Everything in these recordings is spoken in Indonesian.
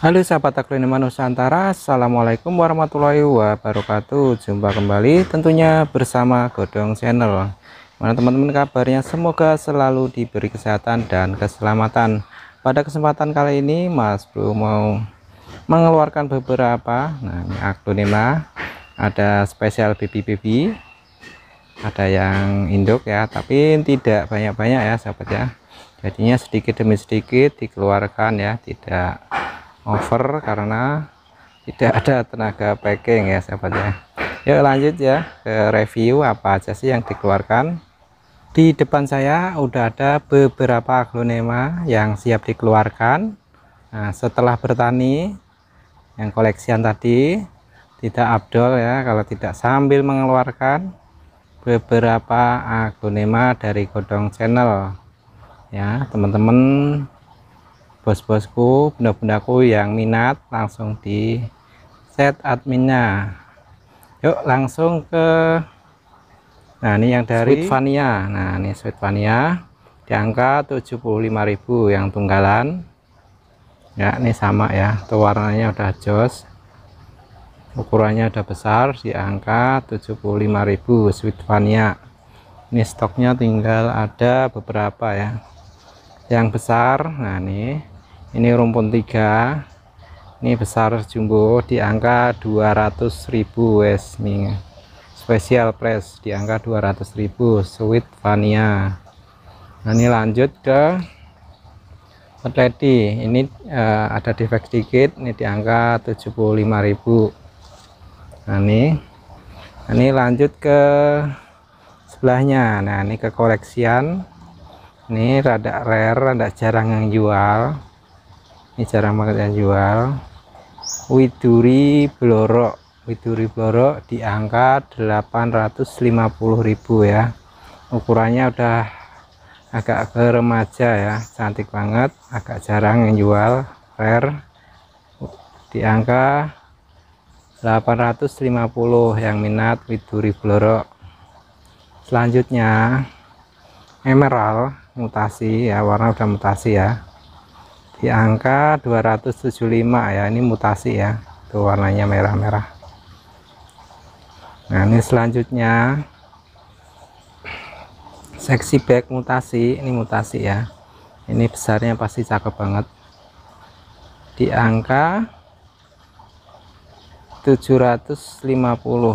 Halo sahabat taklinema Nusantara, Assalamualaikum warahmatullahi wabarakatuh Jumpa kembali tentunya bersama Godong Channel Mana teman-teman kabarnya semoga selalu diberi kesehatan dan keselamatan Pada kesempatan kali ini Mas Bro mau mengeluarkan beberapa Nah ini aglonema Ada spesial baby-baby Ada yang induk ya, tapi tidak banyak-banyak ya sahabat ya Jadinya sedikit demi sedikit dikeluarkan ya, tidak over karena tidak ada tenaga packing ya sahabatnya. ya lanjut ya ke review apa aja sih yang dikeluarkan di depan saya udah ada beberapa aglonema yang siap dikeluarkan nah, setelah bertani yang koleksian tadi tidak abdol ya kalau tidak sambil mengeluarkan beberapa aglonema dari godong channel ya teman-teman bos-bosku benda-bendaku yang minat langsung di set adminnya yuk langsung ke nah ini yang dari Sweet Vania nah ini Sweet Vania di angka 75.000 yang tunggalan ya ini sama ya itu warnanya udah jos ukurannya udah besar di angka 75.000 sweet vania ini stoknya tinggal ada beberapa ya yang besar nah ini ini rumpun tiga, ini besar jumbo di angka 200.000 wes nih spesial press di angka 200.000 sweet vania nah ini lanjut ke Atleti ini uh, ada defect sedikit ini di angka 75.000 nah ini nah, ini lanjut ke sebelahnya nah ini ke koleksian ini rada rare rada jarang yang jual ini cara market dan jual widuri blorok widuri blorok di angka 850.000 ya ukurannya udah agak ke remaja ya cantik banget agak jarang yang jual rare di angka 850 yang minat widuri blorok selanjutnya emerald mutasi ya warna udah mutasi ya di angka 275 ya ini mutasi ya tuh warnanya merah-merah nah ini selanjutnya seksi back mutasi ini mutasi ya ini besarnya pasti cakep banget di angka 750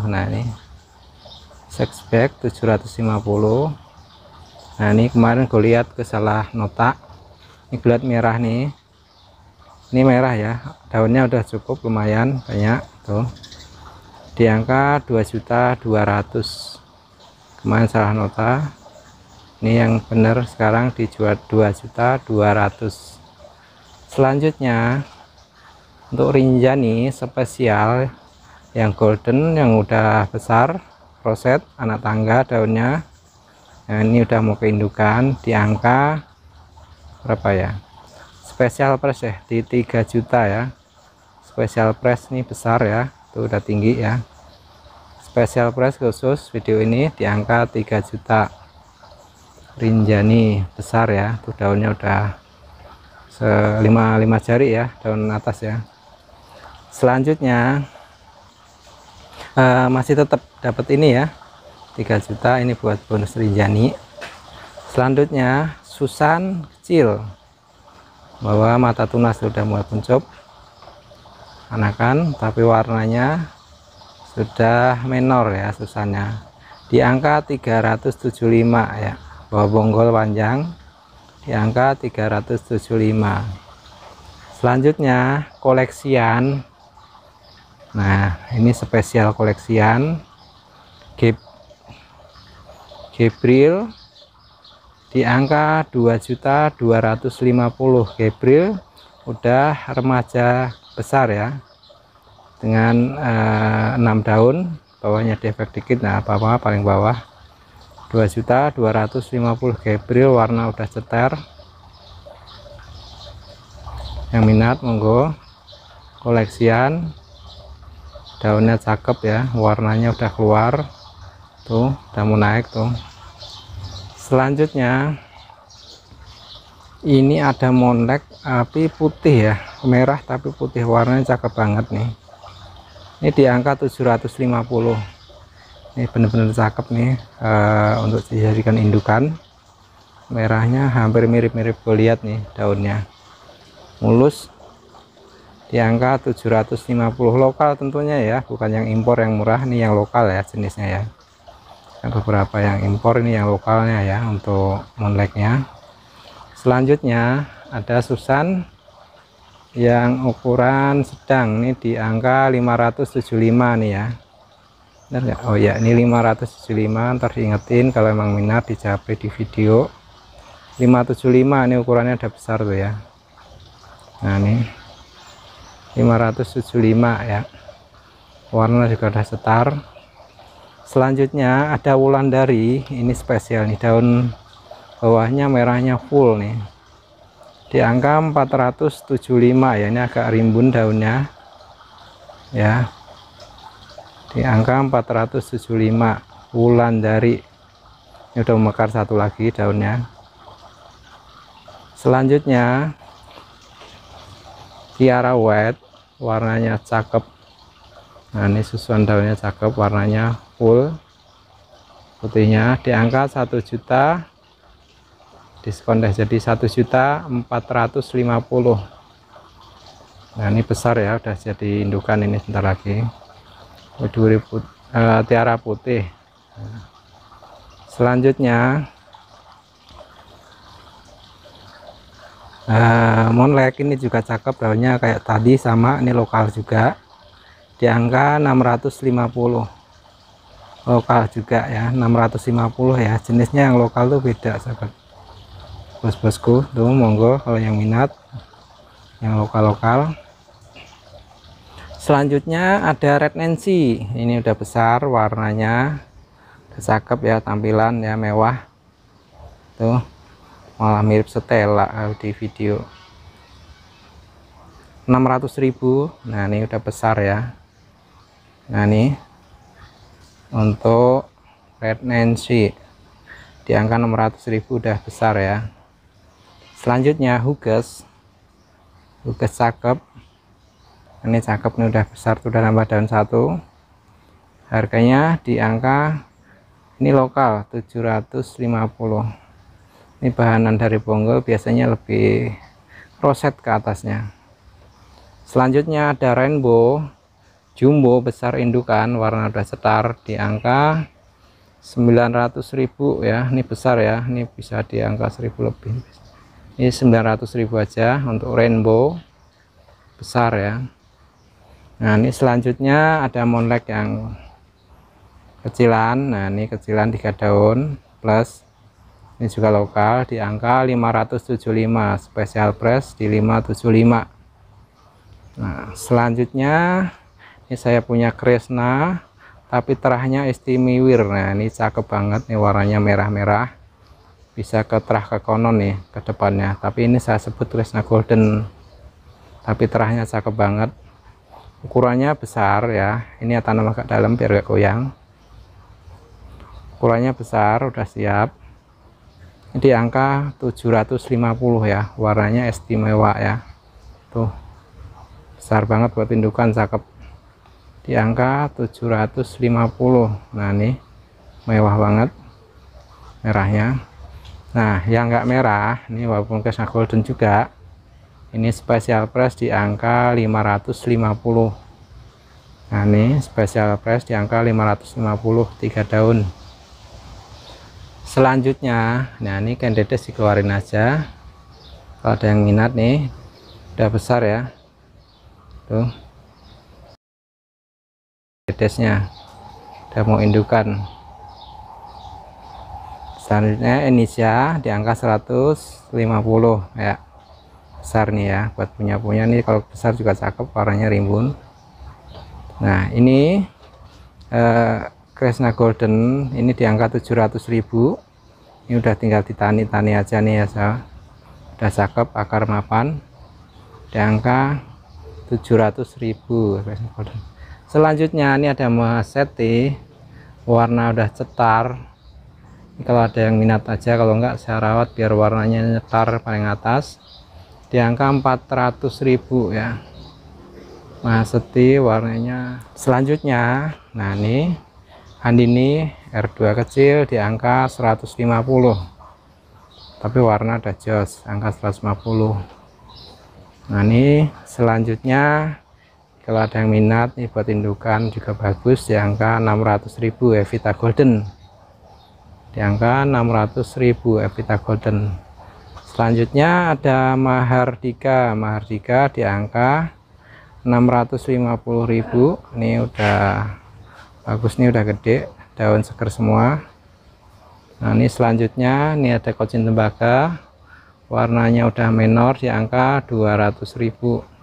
nah ini sex back 750 nah ini kemarin gue lihat kesalah notak ini gelat merah nih ini merah ya daunnya udah cukup lumayan banyak tuh di angka 2.200 kemarin salah nota ini yang benar sekarang dijual 2.200 selanjutnya untuk rinjani spesial yang golden yang udah besar roset anak tangga daunnya nah, ini udah mau keindukan di angka berapa ya spesial press ya di 3 juta ya spesial press ini besar ya itu udah tinggi ya spesial press khusus video ini di angka 3 juta rinjani besar ya tuh daunnya udah 5, lima jari ya daun atas ya selanjutnya uh, masih tetap dapat ini ya 3 juta ini buat bonus rinjani selanjutnya susan kecil bahwa mata tuna sudah mulai puncop anakan tapi warnanya sudah menor ya susannya di angka 375 ya bahwa bonggol panjang di angka 375 selanjutnya koleksian nah ini spesial koleksian Gabriel di angka 2.250 Gabriel udah remaja besar ya dengan eh, enam 6 daun bawahnya defek dikit nah apa-apa paling bawah 2.250 Gabriel warna udah cetar yang minat monggo koleksian daunnya cakep ya warnanya udah keluar tuh udah mau naik tuh selanjutnya ini ada monlek api putih ya merah tapi putih warnanya cakep banget nih ini di angka 750 ini bener-bener cakep nih uh, untuk dijadikan indukan merahnya hampir mirip-mirip lihat nih daunnya mulus di angka 750 lokal tentunya ya bukan yang impor yang murah nih yang lokal ya jenisnya ya beberapa yang impor ini yang lokalnya ya untuk moonlightnya selanjutnya ada Susan yang ukuran sedang ini di angka 575 nih ya benar Oh ya ini 575 ntar diingetin kalau emang minat dicapai di video 575 ini ukurannya ada besar tuh ya nah ini 575 ya warna juga ada setar selanjutnya ada wulan dari ini spesial nih daun bawahnya merahnya full nih di angka 475 ya ini agak rimbun daunnya ya di angka 475 dari ini udah mekar satu lagi daunnya selanjutnya tiara white warnanya cakep nah ini susuan daunnya cakep warnanya full putihnya di angka 1 juta diskon deh jadi 1 juta 450 nah ini besar ya udah jadi indukan ini sebentar lagi Weduri put, uh, eh, tiara putih selanjutnya uh, eh, monlek ini juga cakep daunnya kayak tadi sama ini lokal juga di angka 650 lokal juga ya 650 ya jenisnya yang lokal tuh beda sahabat bos-bosku tuh monggo kalau yang minat yang lokal-lokal selanjutnya ada red nancy ini udah besar warnanya cakep ya tampilan ya mewah tuh malah mirip setela eh, di video 600.000 nah ini udah besar ya nah ini untuk Red Nancy di angka 600.000 udah besar ya selanjutnya hugas hugas cakep ini cakep ini udah besar sudah nambah daun satu harganya di angka ini lokal 750 ini bahanan dari bonggol biasanya lebih roset ke atasnya selanjutnya ada rainbow jumbo besar indukan warna udah setar di angka 900.000 ya ini besar ya ini bisa di angka 1000 lebih ini 900.000 aja untuk rainbow besar ya nah ini selanjutnya ada monlek yang kecilan nah ini kecilan tiga daun plus ini juga lokal di angka 575 spesial press di 575 nah selanjutnya ini saya punya Kresna tapi terahnya istimewir nah ini cakep banget nih warnanya merah-merah bisa ke terah ke konon nih ke depannya tapi ini saya sebut Kresna Golden tapi terahnya cakep banget ukurannya besar ya ini ya tanam agak dalam biar gak goyang ukurannya besar udah siap ini di angka 750 ya warnanya istimewa ya tuh besar banget buat indukan cakep di angka 750 nah ini mewah banget merahnya nah yang enggak merah ini walaupun kesnya golden juga ini spesial press di angka 550 nah ini spesial press di angka 550 tiga daun selanjutnya nah ini kendedes dikeluarin aja kalau ada yang minat nih udah besar ya tuh tesnya mau indukan selanjutnya Indonesia di angka 150 ya besar nih ya buat punya-punya nih kalau besar juga cakep warnanya rimbun nah ini eh, Kresna Golden ini di angka 700.000 ini udah tinggal ditani-tani aja nih ya so. udah cakep akar mapan di angka 700.000 Kresna Golden selanjutnya ini ada Seti warna udah cetar ini kalau ada yang minat aja kalau enggak saya rawat biar warnanya nyetar paling atas di angka 400.000 ya Seti warnanya selanjutnya nah ini Andini R2 kecil di angka 150 tapi warna ada jos angka 150 nah ini selanjutnya kalau ada yang minat nih buat indukan juga bagus di angka 600.000 Evita Golden di angka 600.000 Evita Golden selanjutnya ada Mahardika Mahardika di angka 650.000 ini udah bagus nih udah gede daun seger semua nah ini selanjutnya ini ada kocin tembaga warnanya udah menor di angka 200.000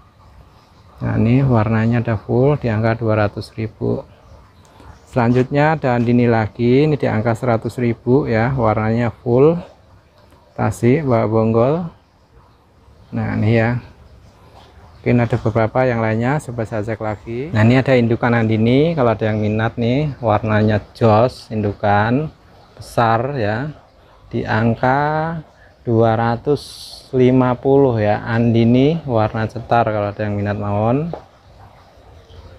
nah ini warnanya ada full di angka 200.000 selanjutnya dan ini lagi ini di angka 100.000 ya warnanya full tasik bawa bonggol nah ini ya mungkin ada beberapa yang lainnya coba saya cek lagi nah ini ada indukan andini kalau ada yang minat nih warnanya jos indukan besar ya di angka 250 ya Andini warna cetar kalau ada yang minat mawon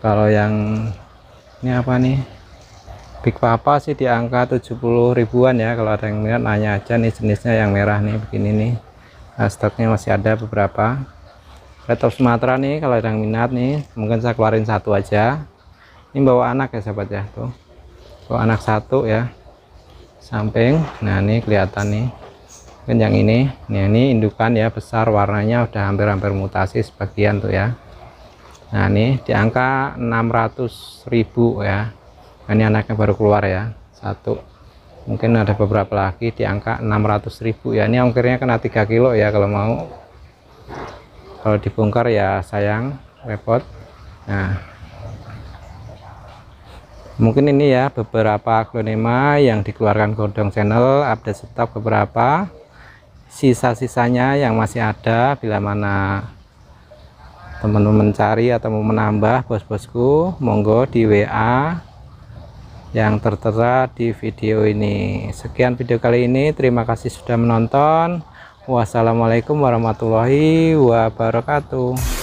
kalau yang ini apa nih Big Papa sih di angka 70 ribuan ya kalau ada yang minat nanya aja nih jenisnya yang merah nih begini nih nah, stoknya masih ada beberapa Retro Sumatera nih kalau ada yang minat nih mungkin saya keluarin satu aja ini bawa anak ya sahabat ya tuh bawa anak satu ya samping nah ini kelihatan nih kan yang ini ini, ini indukan ya besar warnanya udah hampir-hampir mutasi sebagian tuh ya nah ini di angka 600.000 ya nah, ini anaknya baru keluar ya satu mungkin ada beberapa lagi di angka 600.000 ya ini ongkirnya kena 3 kilo ya kalau mau kalau dibongkar ya sayang repot nah mungkin ini ya beberapa klonema yang dikeluarkan Gordong Channel update stop beberapa sisa-sisanya yang masih ada bila mana teman-teman cari atau mau menambah bos-bosku monggo di WA yang tertera di video ini sekian video kali ini terima kasih sudah menonton wassalamualaikum warahmatullahi wabarakatuh